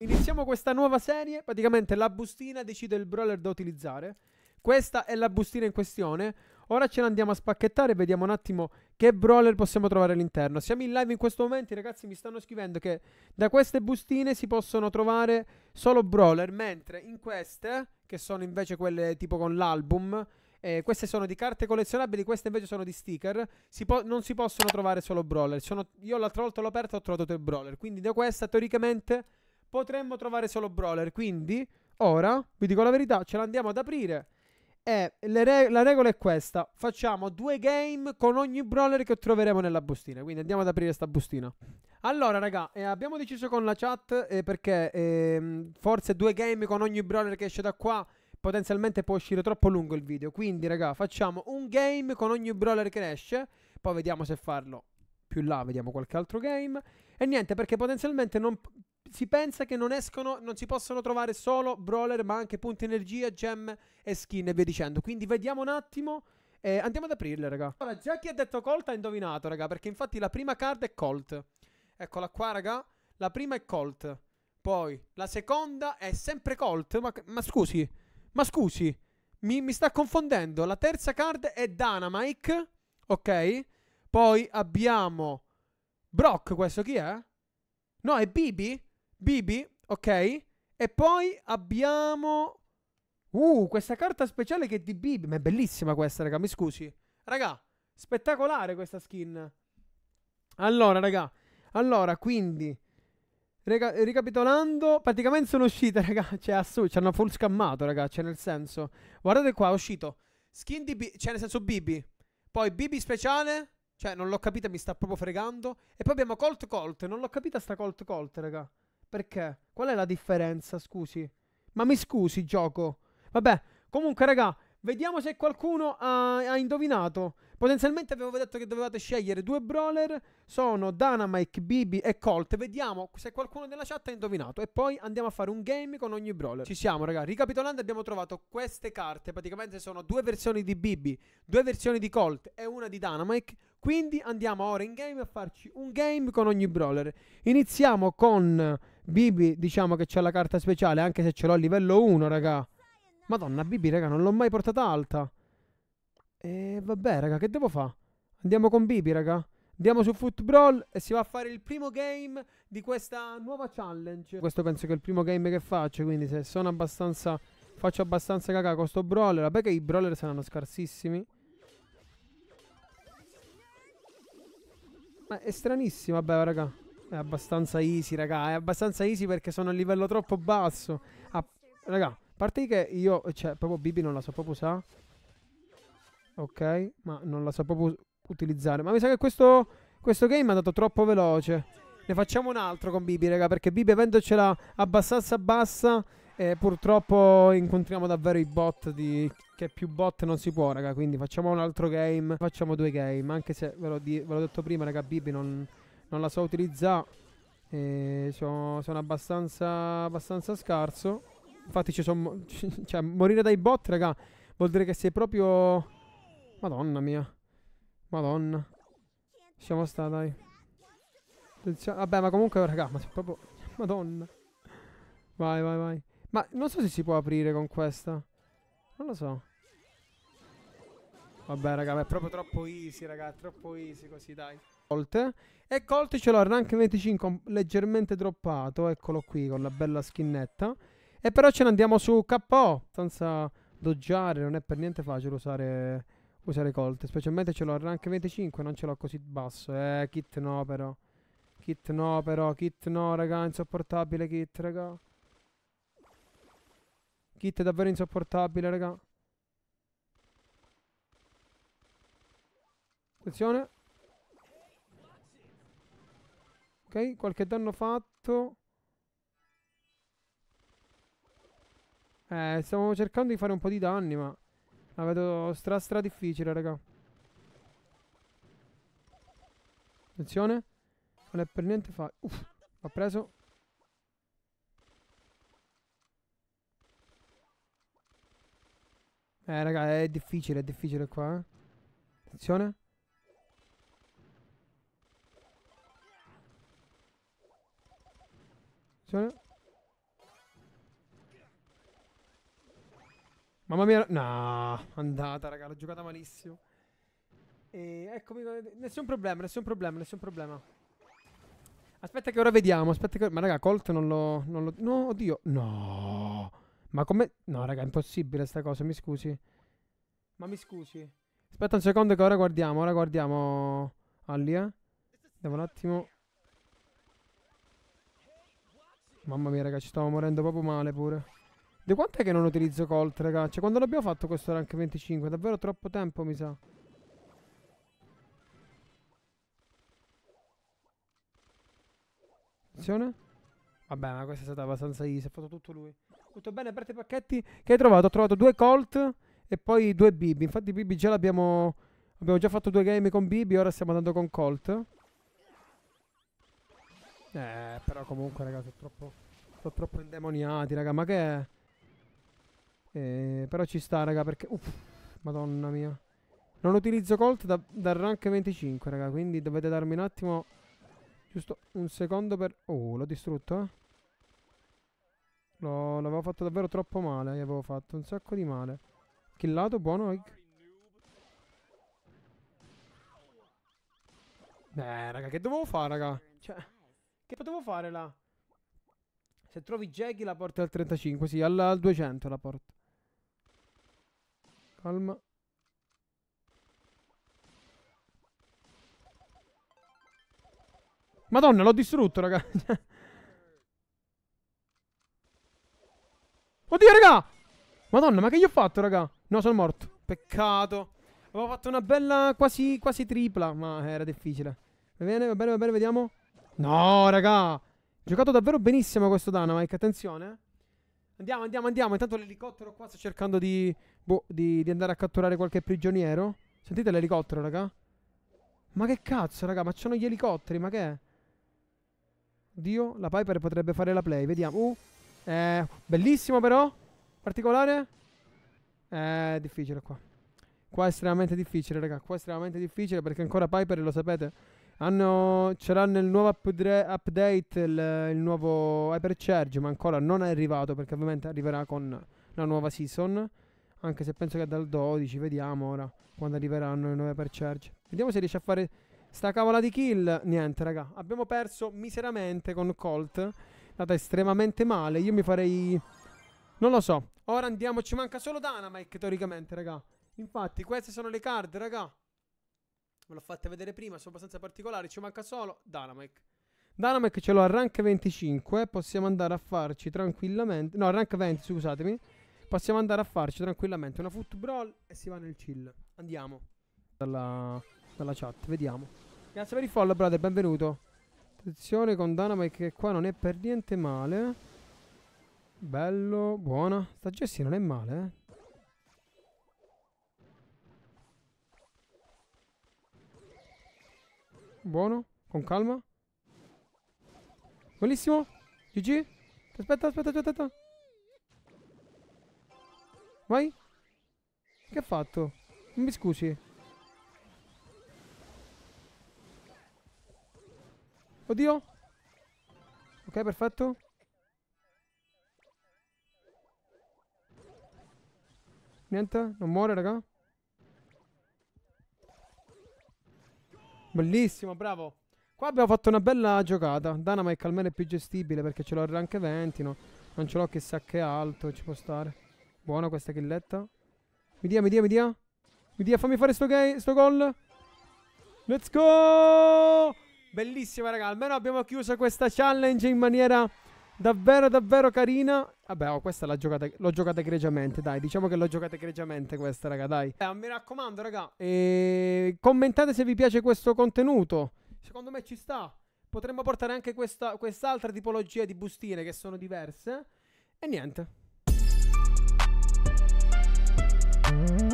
Iniziamo questa nuova serie, praticamente la bustina decide il brawler da utilizzare. Questa è la bustina in questione. Ora ce l'andiamo a spacchettare e vediamo un attimo che brawler possiamo trovare all'interno. Siamo in live in questo momento, i ragazzi mi stanno scrivendo che da queste bustine si possono trovare solo brawler, mentre in queste, che sono invece quelle tipo con l'album, eh, queste sono di carte collezionabili, queste invece sono di sticker. Si non si possono trovare solo brawler. Sono io l'altra volta l'ho aperta e ho trovato tre brawler. Quindi da questa teoricamente potremmo trovare solo brawler. Quindi, ora, vi dico la verità, ce l'andiamo ad aprire. E re- la regola è questa: facciamo due game con ogni brawler che troveremo nella bustina. Quindi andiamo ad aprire questa bustina. Allora, raga, eh, abbiamo deciso con la chat eh, perché eh, forse due game con ogni brawler che esce da qua potenzialmente può uscire troppo lungo il video. Quindi, raga, facciamo un game con ogni brawler che esce. Poi vediamo se farlo più là, vediamo qualche altro game. E niente, perché potenzialmente non, si pensa che non escono, non si possono trovare solo brawler, ma anche punti energia, gem e skin e via dicendo. Quindi vediamo un attimo. Eh, andiamo ad aprirle, raga. Allora, già chi ha detto Colt ha indovinato, raga, perché infatti la prima card è Colt. Eccola qua, raga. La prima è Colt. Poi la seconda è sempre Colt. Ma, ma scusi, ma scusi, mi, mi sta confondendo. La terza card è Dynamite. Ok. Poi abbiamo Brock, questo chi è? No, è Bibi? Bibi, ok? E poi abbiamo... Uh, questa carta speciale che è di Bibi. Ma è bellissima questa, raga, mi scusi. Raga, spettacolare questa skin. Allora, raga. Allora, quindi... Rega, ricapitolando, praticamente sono uscite, raga. Cioè, assurdo, ci hanno full scammato, raga. Cioè, nel senso... Guardate qua, è uscito. Skin di Bibi, cioè nel senso Bibi. Poi Bibi speciale, cioè non l'ho capita, mi sta proprio fregando. E poi abbiamo Colt Colt, non l'ho capita sta Colt Colt, raga. Perché? Qual è la differenza, scusi? Ma mi scusi, gioco. Vabbè, comunque, raga, vediamo se qualcuno ha, ha indovinato. Potenzialmente avevo detto che dovevate scegliere due brawler, sono Dynamite, Bibi e Colt. Vediamo se qualcuno nella chat ha indovinato e poi andiamo a fare un game con ogni brawler. Ci siamo, raga. Ricapitolando, abbiamo trovato queste carte, praticamente sono due versioni di Bibi, due versioni di Colt e una di Dynamite quindi andiamo ora in game a farci un game con ogni brawler. Iniziamo con Bibi, diciamo che c'è la carta speciale, anche se ce l'ho a livello 1, raga. Madonna, Bibi, raga, non l'ho mai portata alta. E vabbè, raga, che devo fare? Andiamo con Bibi, raga. Andiamo su Foot Brawl e si va a fare il primo game di questa nuova challenge. Questo penso che è il primo game che faccio, quindi se sono abbastanza... Faccio abbastanza cagà con sto brawler. Vabbè che i brawler saranno scarsissimi. Ma è stranissimo, vabbè, raga. È abbastanza easy, raga. È abbastanza easy perché sono a livello troppo basso. Ah, raga, a parte che io, cioè, proprio Bibi non la so proprio usare. Ok, ma non la so proprio utilizzare. Ma mi sa che questo, questo game è andato troppo veloce. Ne facciamo un altro con Bibi, raga, perché Bibi avendocela abbastanza bassa e purtroppo incontriamo davvero i bot di... Che più bot non si può, raga. Quindi facciamo un altro game. Facciamo due game. Anche se ve l'ho, di... detto prima, raga, Bibi non, non la so utilizzare. sono, sono abbastanza, abbastanza scarso. Infatti ci sono... cioè, morire dai bot, raga, vuol dire che sei proprio... Madonna mia. Madonna. Siamo stati, dai. Vabbè, ma comunque, raga, ma sei proprio... Madonna. Vai, vai, vai. Ma non so se si può aprire con questa. Non lo so. Vabbè, raga, è proprio troppo easy, raga. È troppo easy così, dai. Colt. E Colt ce l'ho rank 25, leggermente droppato. Eccolo qui, con la bella skinnetta. E però ce ne andiamo su KO. Senza doggiare, non è per niente facile usare, usare Colt. Specialmente ce l'ho al rank 25, non ce l'ho così basso. Eh, kit no, però. Kit no, però. Kit no, raga. Insopportabile kit, raga. Kit è davvero insopportabile, raga. Attenzione. Ok, qualche danno fatto. Eh, stavamo cercando di fare un po' di danni, ma... La vedo stra stra difficile, raga. Attenzione. Non è per niente facile. Uff, l'ho preso. Eh, raga, è difficile, è difficile qua. Eh. Attenzione. Attenzione. Mamma mia, no, andata raga, l'ho giocata malissimo. E eccomi, nessun problema, nessun problema, nessun problema. Aspetta che ora vediamo, aspetta che... Ma raga, Colt non l'ho... no, oddio, no. Ma come... No, raga, è impossibile sta cosa, mi scusi. Ma mi scusi. Aspetta un secondo che ora guardiamo, ora guardiamo... Allia. Eh. Andiamo un attimo... Mamma mia, raga, ci stavo morendo proprio male pure. Di quanto è che non utilizzo Colt, raga? Cioè, quando l'abbiamo fatto questo rank 25? Davvero troppo tempo, mi sa. Attenzione. Vabbè, ma questa è stata abbastanza easy. Ha fatto tutto lui. Tutto bene per i pacchetti che hai trovato? Ho trovato due Colt e poi due Bibi. Infatti Bibi già l'abbiamo... Abbiamo già fatto due game con Bibi, ora stiamo andando con Colt. Eh, però comunque, ragazzi, sono troppo, sono troppo indemoniati, raga. Ma che è? Eh, però ci sta, raga, perché... Uff, madonna mia. Non utilizzo Colt da, dal rank 25, raga. Quindi dovete darmi un attimo... Giusto un secondo per... Oh, l'ho distrutto, eh. No, l'avevo fatto davvero troppo male. Gli avevo fatto un sacco di male. Killato, buono. Eh, raga, che dovevo fare, raga? Cioè, che potevo fare là? Se trovi Jackie la porti al 35, sì, al, al 200 la porta. Calma. Madonna, l'ho distrutto, raga. Cioè, Oddio, raga! Madonna, ma che gli ho fatto, raga? No, sono morto. Peccato. Avevo fatto una bella quasi, quasi tripla, ma eh, era difficile. Va bene, va bene, va bene, vediamo. No, raga! Giocato davvero benissimo questo Dynamite, attenzione. Eh. Andiamo, andiamo, andiamo. Intanto l'elicottero qua sta cercando di, boh, di, di andare a catturare qualche prigioniero. Sentite l'elicottero, raga. Ma che cazzo, raga? Ma c'hanno gli elicotteri, ma che è? Dio, la Piper potrebbe fare la play, vediamo. Uh. Eh, bellissimo però. Particolare. Eh, difficile qua. Qua è estremamente difficile, raga. Qua è estremamente difficile perché ancora Piper, lo sapete, hanno, c'era nel nuovo update il, il nuovo Hypercharge, ma ancora non è arrivato perché ovviamente arriverà con la nuova season. Anche se penso che dal 12, vediamo ora quando arriveranno le nuove Hypercharge. Vediamo se riesce a fare sta cavola di kill. Niente, raga. Abbiamo perso miseramente con Colt andata estremamente male. Io mi farei... Non lo so. Ora andiamo, ci manca solo Dynamite teoricamente, raga. Infatti, queste sono le card, raga. Ve l'ho fatta vedere prima, sono abbastanza particolari. Ci manca solo Dynamite. Dynamite ce l'ho a rank 25. Possiamo andare a farci tranquillamente... No, rank 20, scusatemi. Possiamo andare a farci tranquillamente una foot brawl e si va nel chill. Andiamo. Dalla, dalla chat, vediamo. Grazie per il follow, brother, benvenuto. Attenzione con Dynamite che qua non è per niente male. Bello, buona. Sta Jessie non è male, eh. Buono, con calma. Bellissimo. GG. Aspetta, aspetta, aspetta, aspetta. Vai. Che ha fatto? Non mi scusi. Oddio. Ok, perfetto. Niente, non muore, raga. Bellissimo, bravo. Qua abbiamo fatto una bella giocata. Dynamite almeno è più gestibile perché ce l'ho il rank 20, no? Non ce l'ho chissà che alto, ci può stare. Buona questa killetta. Mi dia, mi dia, mi dia. Mi dia, fammi fare sto, sto gol. Let's go! Bellissima, raga. Almeno abbiamo chiuso questa challenge in maniera davvero, davvero carina. Vabbè, oh, questa l'ho giocata, l'ho giocata egregiamente, dai. Diciamo che l'ho giocata egregiamente questa, raga, dai. Eh, mi raccomando, raga. E... Ehm, commentate se vi piace questo contenuto. Secondo me ci sta. Potremmo portare anche questa, quest'altra tipologia di bustine che sono diverse. E niente. Mm-hmm.